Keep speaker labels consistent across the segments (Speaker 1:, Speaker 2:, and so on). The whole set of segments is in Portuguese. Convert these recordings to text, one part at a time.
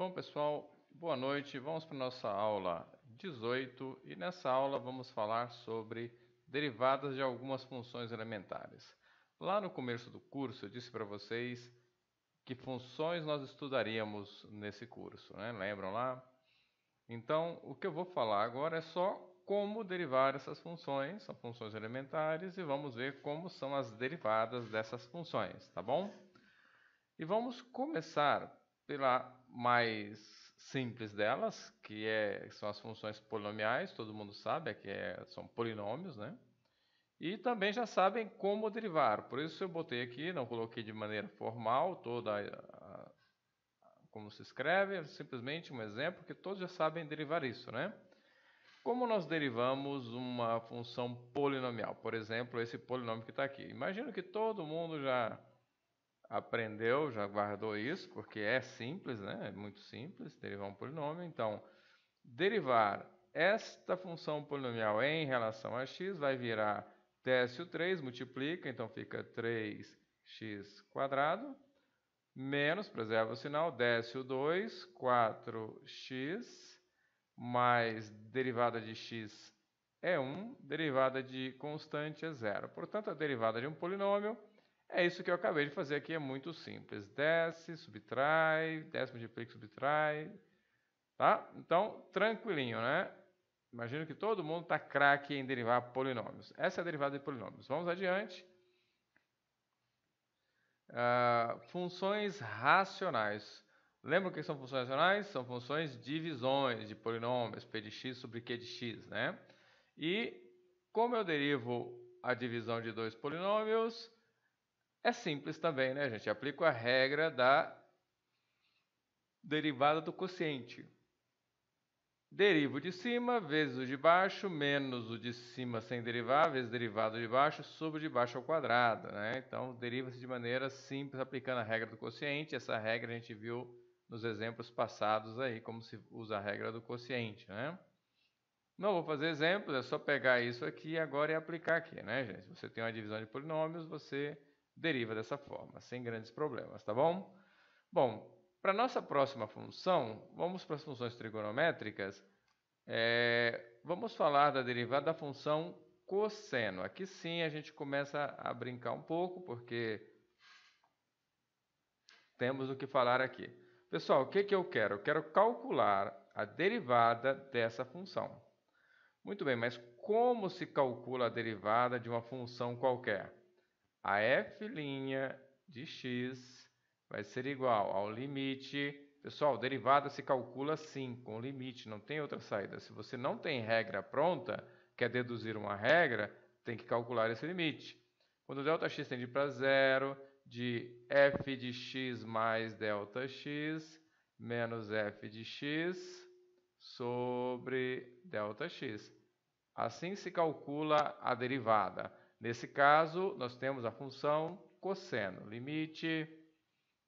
Speaker 1: Bom, pessoal, boa noite. Vamos para a nossa aula 18 e nessa aula vamos falar sobre derivadas de algumas funções elementares. Lá no começo do curso eu disse para vocês que funções nós estudaríamos nesse curso, né? lembram lá? Então, o que eu vou falar agora é só como derivar essas funções, são funções elementares, e vamos ver como são as derivadas dessas funções, tá bom? E vamos começar sei lá, mais simples delas, que, é, que são as funções polinomiais, todo mundo sabe, é que é, são polinômios, né? E também já sabem como derivar, por isso eu botei aqui, não coloquei de maneira formal toda a, a, como se escreve, é simplesmente um exemplo que todos já sabem derivar isso, né? Como nós derivamos uma função polinomial? Por exemplo, esse polinômio que está aqui. Imagino que todo mundo já aprendeu, já guardou isso, porque é simples, né? é muito simples derivar um polinômio. Então, derivar esta função polinomial em relação a x vai virar desce o 3, multiplica, então fica 3x quadrado, menos, preserva o sinal, desce o 2, 4x, mais derivada de x é 1, derivada de constante é 0. Portanto, a derivada de um polinômio é isso que eu acabei de fazer aqui, é muito simples. Desce, subtrai, desce, multiplica, subtrai. Tá? Então, tranquilinho, né? Imagino que todo mundo está craque em derivar polinômios. Essa é a derivada de polinômios. Vamos adiante. Uh, funções racionais. Lembra o que são funções racionais? São funções divisões de polinômios, p de x sobre q de x, né? E como eu derivo a divisão de dois polinômios, é simples também, né, gente? Aplico a regra da derivada do quociente. Derivo de cima, vezes o de baixo, menos o de cima sem derivar, vezes derivado de baixo, sobre de baixo ao quadrado. Né? Então, deriva-se de maneira simples, aplicando a regra do quociente. Essa regra a gente viu nos exemplos passados aí, como se usa a regra do quociente. Né? Não vou fazer exemplos, é só pegar isso aqui agora e é aplicar aqui. Né, gente? Você tem uma divisão de polinômios, você deriva dessa forma, sem grandes problemas, tá bom? Bom, para nossa próxima função, vamos para as funções trigonométricas. É, vamos falar da derivada da função cosseno. Aqui sim a gente começa a brincar um pouco, porque temos o que falar aqui. Pessoal, o que, que eu quero? Eu quero calcular a derivada dessa função. Muito bem, mas como se calcula a derivada de uma função qualquer? a f' de x vai ser igual ao limite... Pessoal, derivada se calcula assim, com limite, não tem outra saída. Se você não tem regra pronta, quer deduzir uma regra, tem que calcular esse limite. Quando Δx tende para zero, de f de x mais Δx menos f de x sobre Δx. Assim se calcula a derivada. Nesse caso, nós temos a função cosseno, limite,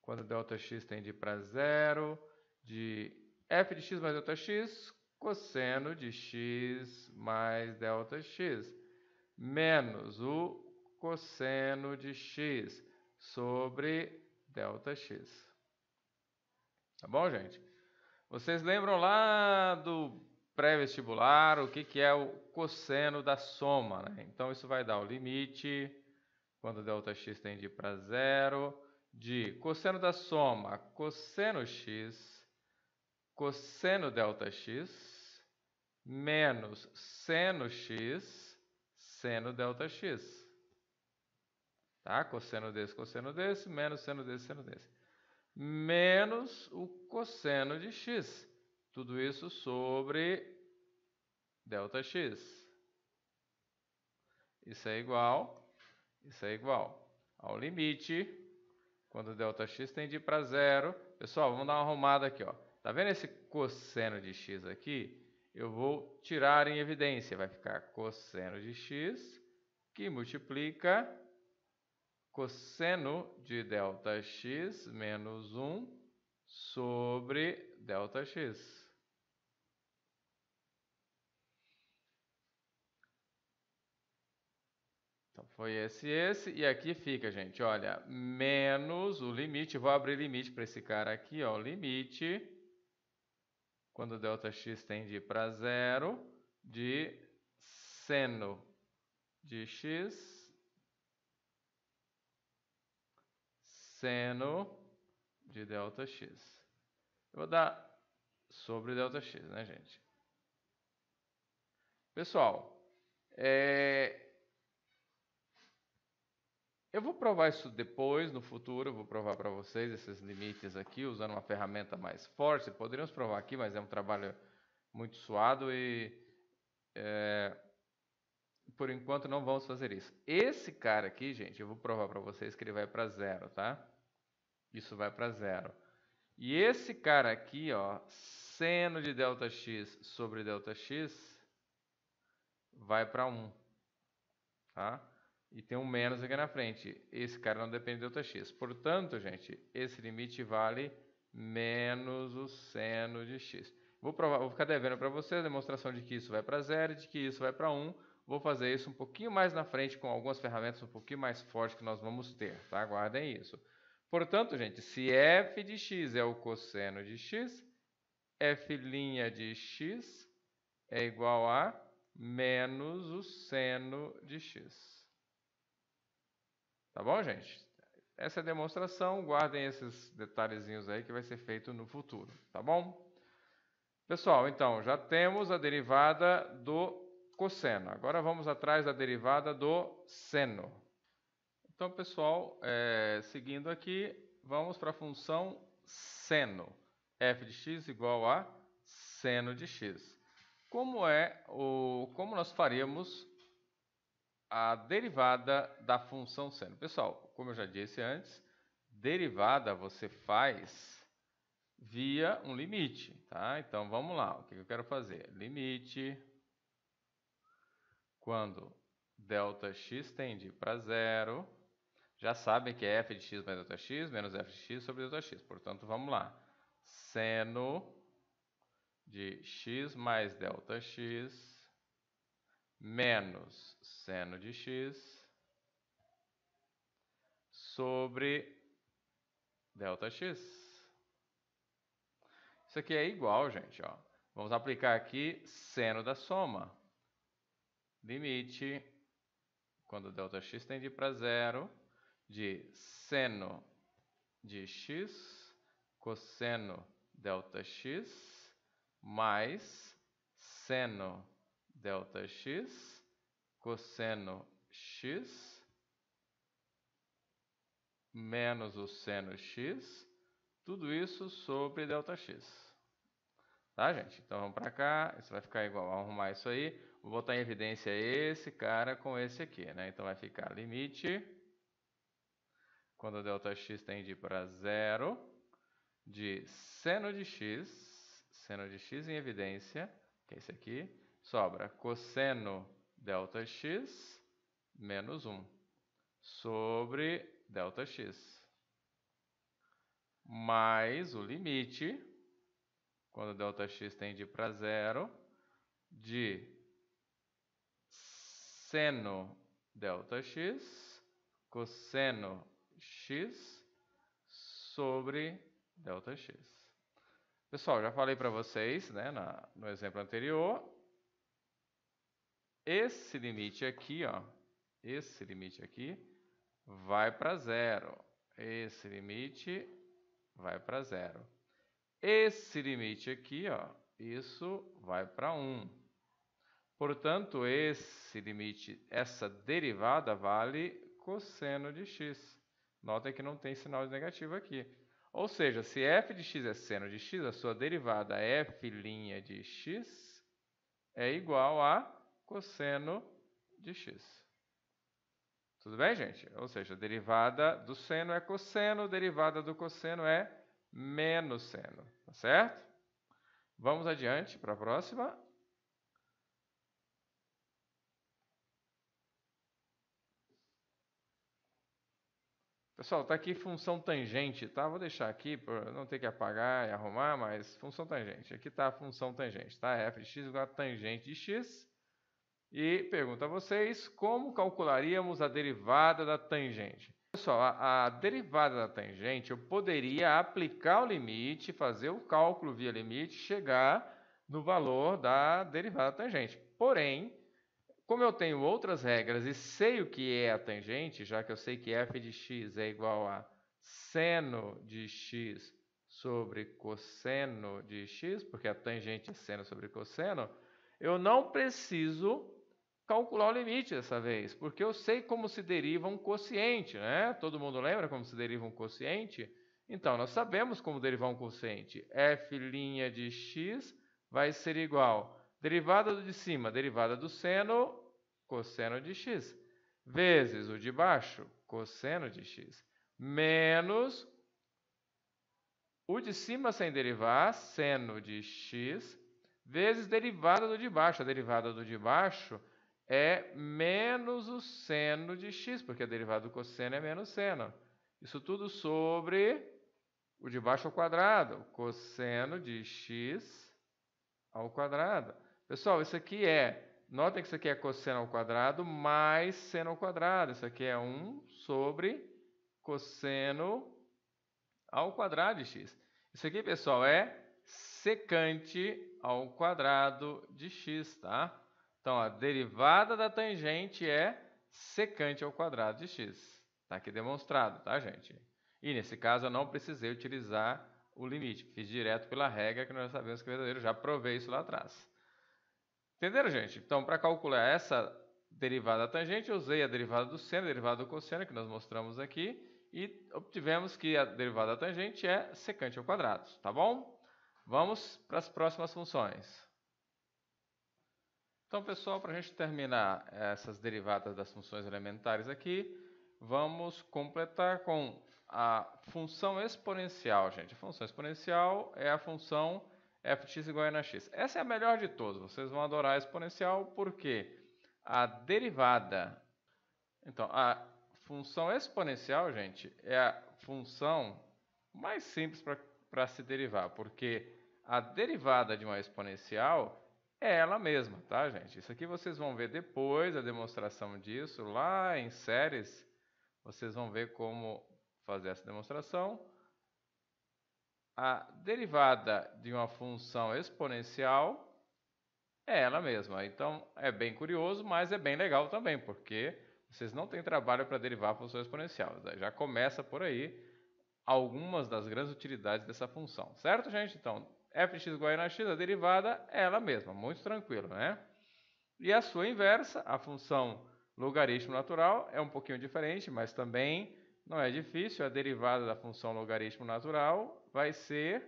Speaker 1: quando delta x tende para zero, de f de x mais x cosseno de x mais delta x menos o cosseno de x sobre delta x Tá bom, gente? Vocês lembram lá do pré-vestibular, o que, que é o cosseno da soma. Né? Então, isso vai dar o limite, quando Δx tende para zero, de cosseno da soma cosseno x, cosseno Δx, menos seno x, seno Δx. Tá? Cosseno desse, cosseno desse, menos seno desse, seno desse. Menos o cosseno de x tudo isso sobre ΔX. Isso é igual, isso é igual ao limite, quando ΔX tende para zero. Pessoal, vamos dar uma arrumada aqui. Ó. Tá vendo esse cosseno de x aqui? Eu vou tirar em evidência. Vai ficar cosseno de x que multiplica cosseno de ΔX menos 1 sobre ΔX. foi esse esse. E aqui fica, gente, olha, menos o limite. Vou abrir limite para esse cara aqui, ó, o limite. Quando Δx tende para zero, de seno de x, seno de Δx. Eu vou dar sobre Δx, né, gente? Pessoal, é, eu vou provar isso depois, no futuro, eu vou provar para vocês esses limites aqui, usando uma ferramenta mais forte. Poderíamos provar aqui, mas é um trabalho muito suado e é, por enquanto não vamos fazer isso. Esse cara aqui, gente, eu vou provar para vocês que ele vai para zero, tá? Isso vai para zero. E esse cara aqui, ó, seno de delta x sobre delta x vai para 1, tá? E tem um menos aqui na frente. Esse cara não depende de delta x. Portanto, gente, esse limite vale menos o seno de x. Vou, provar, vou ficar devendo para vocês a demonstração de que isso vai para zero e de que isso vai para 1. Vou fazer isso um pouquinho mais na frente com algumas ferramentas um pouquinho mais fortes que nós vamos ter, tá? Guardem isso. Portanto, gente, se f de x é o cosseno de x, f' de x é igual a menos o seno de x. Tá bom, gente? Essa é a demonstração, guardem esses detalhezinhos aí que vai ser feito no futuro, tá bom? Pessoal, então, já temos a derivada do cosseno. Agora vamos atrás da derivada do seno. Então, pessoal, é, seguindo aqui, vamos para a função seno. f de x igual a seno de x. Como, é o, como nós faríamos a derivada da função seno. Pessoal, como eu já disse antes, derivada você faz via um limite, tá? Então vamos lá, o que eu quero fazer? Limite quando delta x tende para zero, já sabem que é f de x mais delta x menos f de x sobre delta x. Portanto, vamos lá. Seno de x mais delta x menos seno de x sobre delta x. Isso aqui é igual, gente. Ó. Vamos aplicar aqui seno da soma. Limite, quando delta x tende para zero, de seno de x cosseno delta x mais seno delta x, cosseno x, menos o seno x, tudo isso sobre delta x. Tá, gente? Então vamos para cá, isso vai ficar igual, vamos arrumar isso aí. Vou botar em evidência esse cara com esse aqui, né? Então vai ficar limite, quando delta x tende para zero, de seno de x, seno de x em evidência, que é esse aqui, sobra cosseno delta x menos 1 sobre delta x mais o limite, quando delta x tende para zero, de seno delta x cosseno x sobre delta x. Pessoal, já falei para vocês né, na, no exemplo anterior esse limite aqui, ó, esse limite aqui vai para zero. Esse limite vai para zero. Esse limite aqui, ó, isso vai para 1. Um. Portanto, esse limite, essa derivada vale cosseno de x. Nota que não tem sinal de negativo aqui. Ou seja, se f de x é seno de x, a sua derivada f' de x é igual a cosseno de x. Tudo bem, gente? Ou seja, a derivada do seno é cosseno, a derivada do cosseno é menos seno, tá certo? Vamos adiante para a próxima. Pessoal, está aqui função tangente, tá? Vou deixar aqui para não ter que apagar e arrumar, mas função tangente. Aqui está a função tangente, tá? f de x igual a tangente de x e pergunta a vocês como calcularíamos a derivada da tangente. Pessoal, a, a derivada da tangente eu poderia aplicar o limite, fazer o cálculo via limite, chegar no valor da derivada da tangente. Porém, como eu tenho outras regras e sei o que é a tangente, já que eu sei que f de x é igual a seno de x sobre cosseno de x, porque a tangente é seno sobre cosseno, eu não preciso calcular o limite dessa vez, porque eu sei como se deriva um quociente, né? Todo mundo lembra como se deriva um quociente? Então, nós sabemos como derivar um quociente. f' de x vai ser igual derivada do de cima, derivada do seno, cosseno de x, vezes o de baixo, cosseno de x, menos o de cima sem derivar, seno de x, vezes derivada do de baixo. A derivada do de baixo é menos o seno de x, porque a derivada do cosseno é menos seno. Isso tudo sobre o de baixo ao quadrado, cosseno de x ao quadrado. Pessoal, isso aqui é, notem que isso aqui é cosseno ao quadrado mais seno ao quadrado. Isso aqui é 1 sobre cosseno ao quadrado de x. Isso aqui, pessoal, é secante ao quadrado de x, tá? Então, a derivada da tangente é secante ao quadrado de x. Está aqui demonstrado, tá, gente? E nesse caso eu não precisei utilizar o limite. Fiz direto pela regra que nós sabemos que é verdadeiro. Já provei isso lá atrás. Entenderam, gente? Então, para calcular essa derivada da tangente, usei a derivada do seno, a derivada do cosseno, que nós mostramos aqui, e obtivemos que a derivada da tangente é secante ao quadrado, tá bom? Vamos para as próximas funções. Então, pessoal, para a gente terminar eh, essas derivadas das funções elementares aqui, vamos completar com a função exponencial, gente. A função exponencial é a função f igual a nx. x. Essa é a melhor de todas. Vocês vão adorar a exponencial porque a derivada... Então, a função exponencial, gente, é a função mais simples para se derivar, porque a derivada de uma exponencial é ela mesma, tá, gente? Isso aqui vocês vão ver depois a demonstração disso lá em séries. Vocês vão ver como fazer essa demonstração. A derivada de uma função exponencial é ela mesma. Então é bem curioso, mas é bem legal também, porque vocês não têm trabalho para derivar a função exponencial. Já começa por aí algumas das grandes utilidades dessa função, certo, gente? Então é fx igual a x, a derivada é ela mesma, muito tranquilo, né? E a sua inversa, a função logaritmo natural, é um pouquinho diferente, mas também não é difícil. A derivada da função logaritmo natural vai ser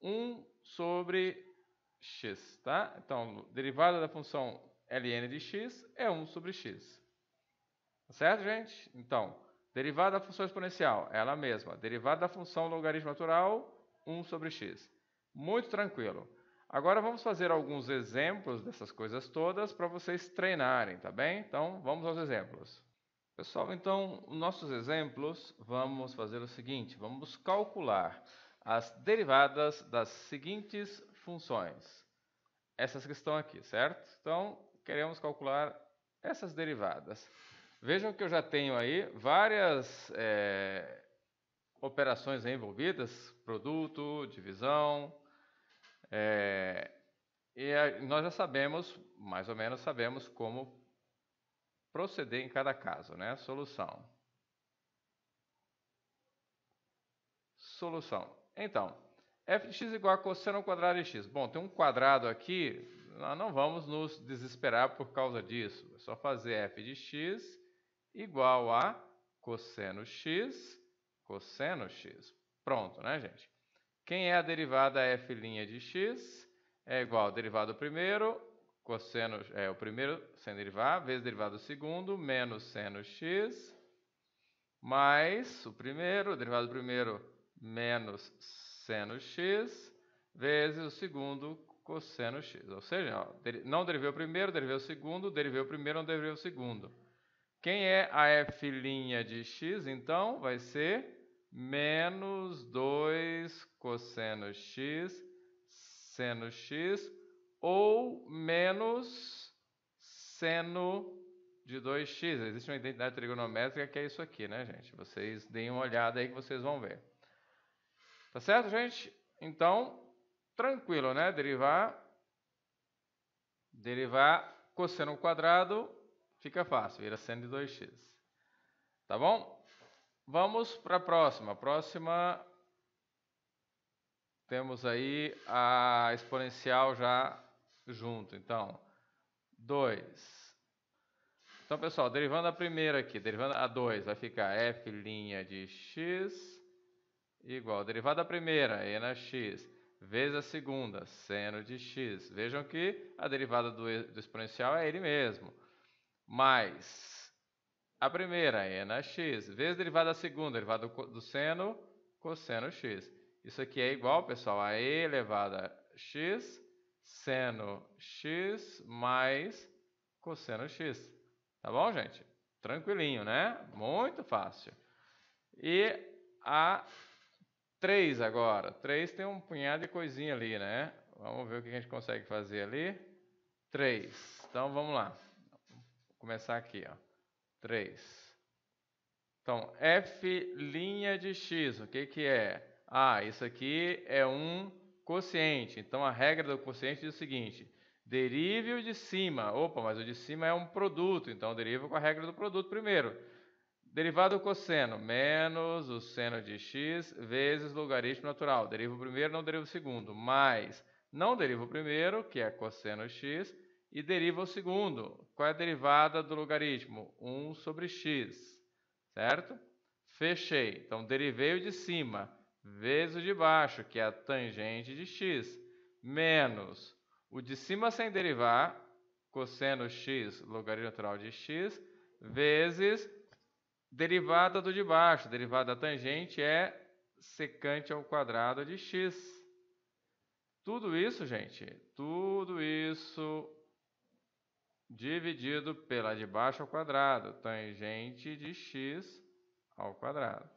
Speaker 1: 1 sobre x, tá? Então, derivada da função ln de x é 1 sobre x. Tá certo, gente? Então, derivada da função exponencial, é ela mesma. Derivada da função logaritmo natural, 1 sobre x. Muito tranquilo. Agora vamos fazer alguns exemplos dessas coisas todas para vocês treinarem, tá bem? Então vamos aos exemplos. Pessoal, então, nossos exemplos, vamos fazer o seguinte, vamos calcular as derivadas das seguintes funções. Essas que estão aqui, certo? Então, queremos calcular essas derivadas. Vejam que eu já tenho aí várias é, operações envolvidas, produto, divisão, é, e a, nós já sabemos, mais ou menos sabemos como proceder em cada caso, né? Solução. Solução. Então, f de x igual a cosseno ao quadrado de x. Bom, tem um quadrado aqui, nós não vamos nos desesperar por causa disso. É só fazer f de x igual a cosseno x, cosseno x. Pronto, né, gente? Quem é a derivada f' de x? É igual derivada derivado primeiro, cosseno, é o primeiro sem derivar, vezes derivado do segundo, menos seno x, mais o primeiro, derivado do primeiro, menos seno x, vezes o segundo, cosseno x. Ou seja, ó, não derivei o primeiro, derivei o segundo, derivei o primeiro, não derivei o segundo. Quem é a f' de x, então, vai ser menos 2 cosseno x, seno x, ou menos seno de 2x. Existe uma identidade trigonométrica que é isso aqui, né, gente? Vocês deem uma olhada aí que vocês vão ver. Tá certo, gente? Então, tranquilo, né? Derivar, derivar cosseno quadrado fica fácil, vira seno de 2x. Tá bom? Vamos para a próxima. Próxima temos aí a exponencial já junto. Então, 2. Então, pessoal, derivando a primeira aqui, derivando a 2, vai ficar f' de x igual, derivada da primeira, e na x, vezes a segunda, seno de x. Vejam que a derivada do, do exponencial é ele mesmo. Mais a primeira é na x, vezes derivada da segunda, derivada do seno, cosseno x. Isso aqui é igual, pessoal, a e elevada a x, seno x mais cosseno x. Tá bom, gente? Tranquilinho, né? Muito fácil. E a 3 agora. 3 tem um punhado de coisinha ali, né? Vamos ver o que a gente consegue fazer ali. 3. Então, vamos lá. Vou começar aqui, ó. 3. Então, f' de x, o que, que é? Ah, isso aqui é um quociente. Então, a regra do quociente diz o seguinte, derive o de cima. Opa, mas o de cima é um produto, então deriva com a regra do produto primeiro. Derivado do cosseno, menos o seno de x vezes logaritmo natural. Deriva o primeiro, não deriva o segundo. Mais, não deriva o primeiro, que é cosseno x, e deriva o segundo. Qual é a derivada do logaritmo? 1 sobre x, certo? Fechei. Então, derivei o de cima vezes o de baixo, que é a tangente de x, menos o de cima sem derivar, cosseno x, logaritmo natural de x, vezes derivada do de baixo. Derivada da tangente é secante ao quadrado de x. Tudo isso, gente, tudo isso dividido pela de baixo ao quadrado, tangente de x ao quadrado.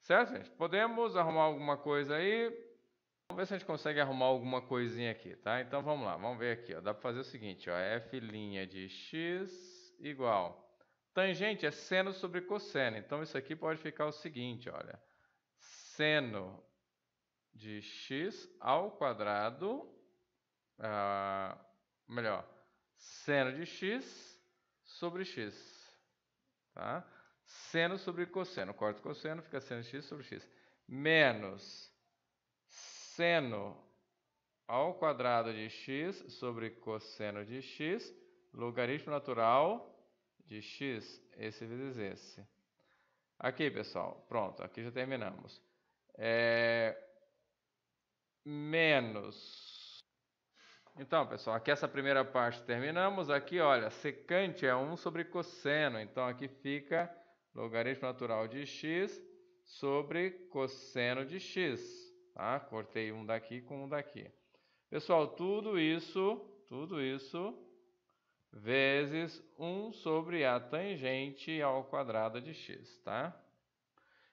Speaker 1: Certo, gente? Podemos arrumar alguma coisa aí? Vamos ver se a gente consegue arrumar alguma coisinha aqui, tá? Então vamos lá, vamos ver aqui. Ó. Dá para fazer o seguinte, ó, f' de x igual. Tangente é seno sobre cosseno, então isso aqui pode ficar o seguinte, olha. Seno de x ao quadrado, ah, melhor, seno de x sobre x. Tá? Seno sobre cosseno. Corta cosseno, fica seno de x sobre x. Menos seno ao quadrado de x sobre cosseno de x, logaritmo natural de x, esse vezes esse. Aqui, pessoal, pronto, aqui já terminamos. É... Menos então, pessoal, aqui essa primeira parte terminamos. Aqui, olha, secante é 1 sobre cosseno. Então, aqui fica logaritmo natural de x sobre cosseno de x. Tá? Cortei um daqui com um daqui. Pessoal, tudo isso, tudo isso vezes 1 sobre a tangente ao quadrado de x, tá?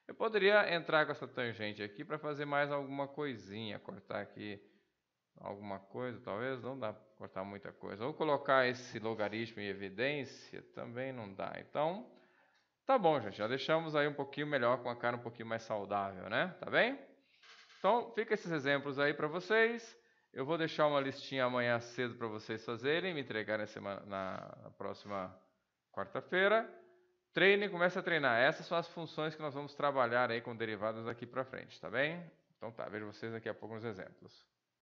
Speaker 1: Eu poderia entrar com essa tangente aqui para fazer mais alguma coisinha, cortar aqui alguma coisa, talvez não dá para cortar muita coisa. Ou colocar esse logaritmo em evidência, também não dá. Então, tá bom, gente, já deixamos aí um pouquinho melhor, com a cara um pouquinho mais saudável, né? Tá bem? Então, fica esses exemplos aí para vocês. Eu vou deixar uma listinha amanhã cedo para vocês fazerem, me entregarem semana, na próxima quarta-feira. Treine, comece a treinar. Essas são as funções que nós vamos trabalhar aí com derivadas daqui para frente, tá bem? Então tá, vejo vocês daqui a pouco nos exemplos.